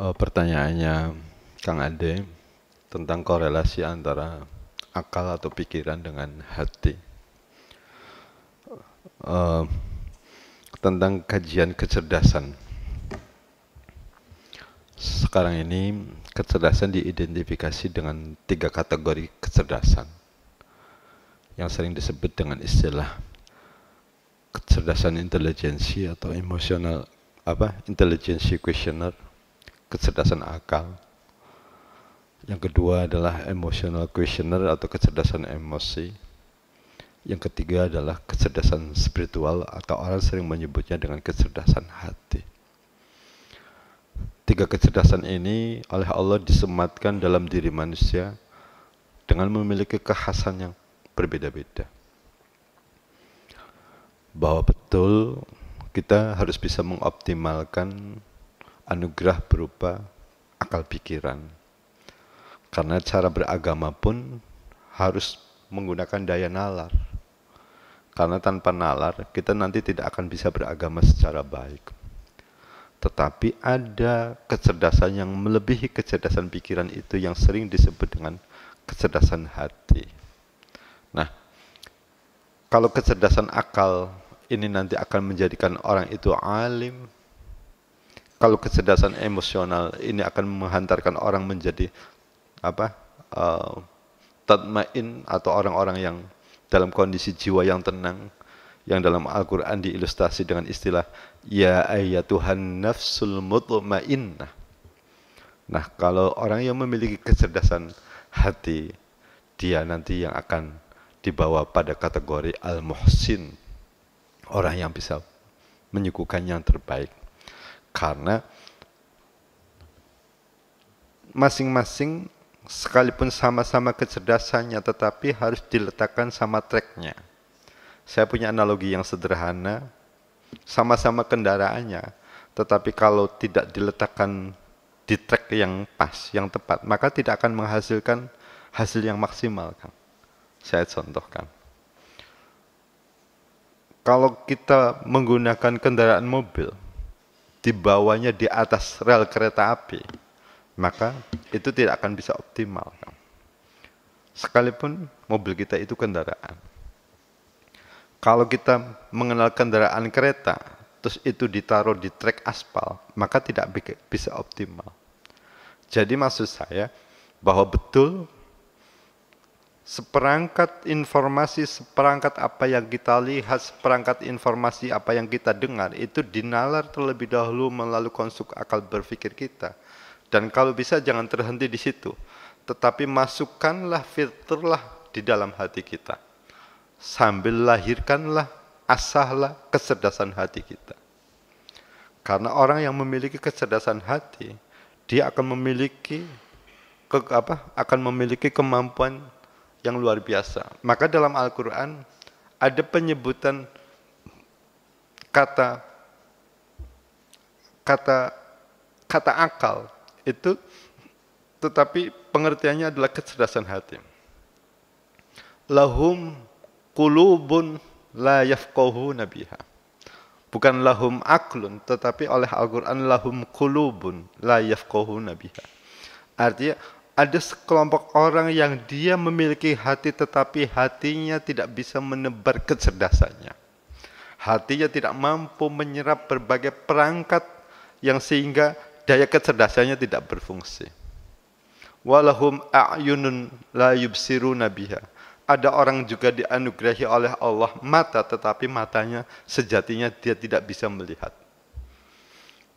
uh, pertanyaannya Kang Ade tentang korelasi antara akal atau pikiran dengan hati. Uh, tentang kajian kecerdasan. Sekarang ini kecerdasan diidentifikasi dengan tiga kategori kecerdasan yang sering disebut dengan istilah kecerdasan intelijensi atau emosional apa intelijensi questioner kecerdasan akal. Yang kedua adalah emotional questioner atau kecerdasan emosi. Yang ketiga adalah kecerdasan spiritual atau orang sering menyebutnya dengan kecerdasan hati. Tiga kecerdasan ini oleh Allah disematkan dalam diri manusia dengan memiliki kekhasan yang berbeda-beda. Bahwa betul kita harus bisa mengoptimalkan anugerah berupa akal pikiran. Karena cara beragama pun harus menggunakan daya nalar. Karena tanpa nalar, kita nanti tidak akan bisa beragama secara baik. Tetapi ada kecerdasan yang melebihi kecerdasan pikiran itu yang sering disebut dengan kecerdasan hati. Nah, kalau kecerdasan akal ini nanti akan menjadikan orang itu alim, kalau kecerdasan emosional ini akan menghantarkan orang menjadi apa uh, tatmain atau orang-orang yang dalam kondisi jiwa yang tenang yang dalam Al-Quran diilustrasi dengan istilah Ya Tuhan nafsul mutmainnah Nah kalau orang yang memiliki kecerdasan hati dia nanti yang akan dibawa pada kategori al-muhsin orang yang bisa menyukukan yang terbaik karena masing-masing sekalipun sama-sama kecerdasannya tetapi harus diletakkan sama tracknya. Saya punya analogi yang sederhana, sama-sama kendaraannya, tetapi kalau tidak diletakkan di track yang pas, yang tepat, maka tidak akan menghasilkan hasil yang maksimal. Kan? Saya contohkan. Kalau kita menggunakan kendaraan mobil, dibawanya di atas rel kereta api, maka itu tidak akan bisa optimal. Sekalipun mobil kita itu kendaraan. Kalau kita mengenal kendaraan kereta, terus itu ditaruh di trek aspal, maka tidak bisa optimal. Jadi maksud saya bahwa betul seperangkat informasi, seperangkat apa yang kita lihat, seperangkat informasi apa yang kita dengar, itu dinalar terlebih dahulu melalui konstruk akal berpikir kita. Dan kalau bisa jangan terhenti di situ, tetapi masukkanlah, filterlah di dalam hati kita. Sambil lahirkanlah, asahlah kecerdasan hati kita. Karena orang yang memiliki kecerdasan hati, dia akan memiliki ke, apa akan memiliki kemampuan yang luar biasa. Maka dalam Al-Quran ada penyebutan kata kata kata akal itu tetapi pengertiannya adalah kecerdasan hati. Lahum kulubun la yafqahu nabiha. Bukan lahum aklun, tetapi oleh Al-Quran lahum kulubun la yafqahu nabiha. Artinya ada sekelompok orang yang dia memiliki hati tetapi hatinya tidak bisa menebar kecerdasannya. Hatinya tidak mampu menyerap berbagai perangkat yang sehingga daya kecerdasannya tidak berfungsi. Walahum a'yunun la yubsiru nabiha. Ada orang juga dianugerahi oleh Allah mata tetapi matanya sejatinya dia tidak bisa melihat.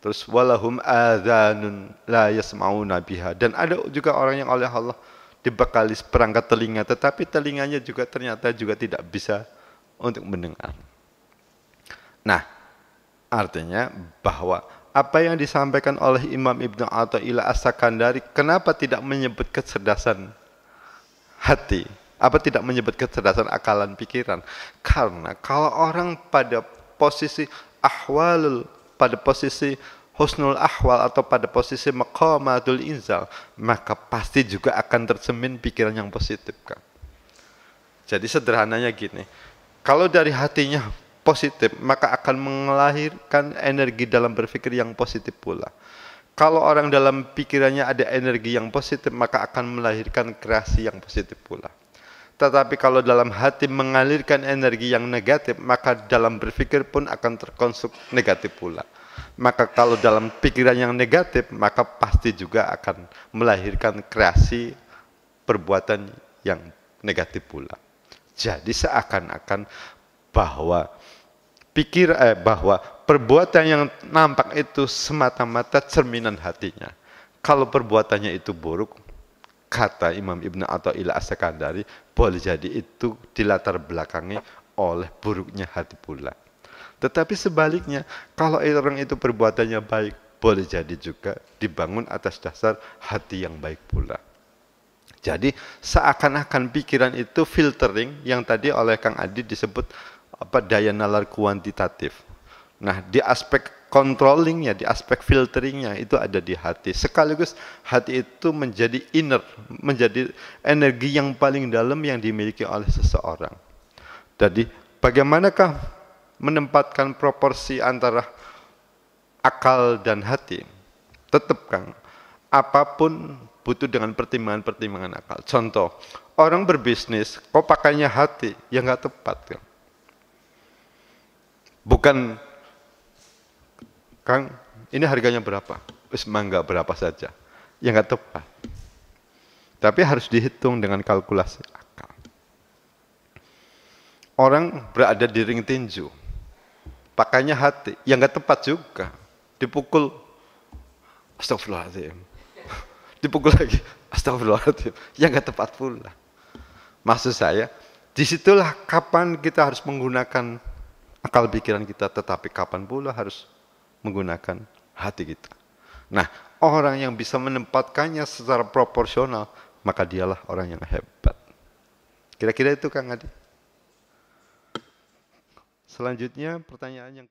Terus walahum adzanun la yasmauna biha. Dan ada juga orang yang oleh Allah dibekali perangkat telinga tetapi telinganya juga ternyata juga tidak bisa untuk mendengar. Nah, artinya bahwa apa yang disampaikan oleh Imam Ibnu Athaillah As-Sakandari kenapa tidak menyebut kecerdasan hati? Apa tidak menyebut kecerdasan akalan pikiran? Karena kalau orang pada posisi ahwalul pada posisi husnul ahwal atau pada posisi maqamatul inzal, maka pasti juga akan tercemin pikiran yang positif kan. Jadi sederhananya gini, kalau dari hatinya positif, maka akan melahirkan energi dalam berpikir yang positif pula. Kalau orang dalam pikirannya ada energi yang positif, maka akan melahirkan kreasi yang positif pula. Tetapi kalau dalam hati mengalirkan energi yang negatif, maka dalam berpikir pun akan terkonsum negatif pula. Maka kalau dalam pikiran yang negatif, maka pasti juga akan melahirkan kreasi perbuatan yang negatif pula. Jadi seakan-akan bahwa pikir eh, bahwa perbuatan yang nampak itu semata-mata cerminan hatinya. Kalau perbuatannya itu buruk, kata Imam Ibn atau As-Sakandari, boleh jadi itu dilatar belakangi oleh buruknya hati pula. Tetapi sebaliknya, kalau orang itu perbuatannya baik, boleh jadi juga dibangun atas dasar hati yang baik pula. Jadi seakan-akan pikiran itu filtering yang tadi oleh Kang Adi disebut apa daya nalar kuantitatif. Nah, di aspek controllingnya, di aspek filteringnya itu ada di hati. Sekaligus hati itu menjadi inner, menjadi energi yang paling dalam yang dimiliki oleh seseorang. Jadi bagaimanakah menempatkan proporsi antara akal dan hati? Tetap Kang, apapun butuh dengan pertimbangan-pertimbangan akal. Contoh, orang berbisnis, kok pakainya hati, ya nggak tepat Kan? Bukan Kang, ini harganya berapa? Wis mangga berapa saja. Ya nggak tepat. Tapi harus dihitung dengan kalkulasi akal. Orang berada di ring tinju, pakainya hati, yang nggak tepat juga. Dipukul, astagfirullahaladzim. Dipukul lagi, astagfirullahaladzim. Yang nggak tepat pula. Maksud saya, disitulah kapan kita harus menggunakan akal pikiran kita, tetapi kapan pula harus menggunakan hati kita. Nah, orang yang bisa menempatkannya secara proporsional, maka dialah orang yang hebat. Kira-kira itu Kang Adi. Selanjutnya pertanyaan yang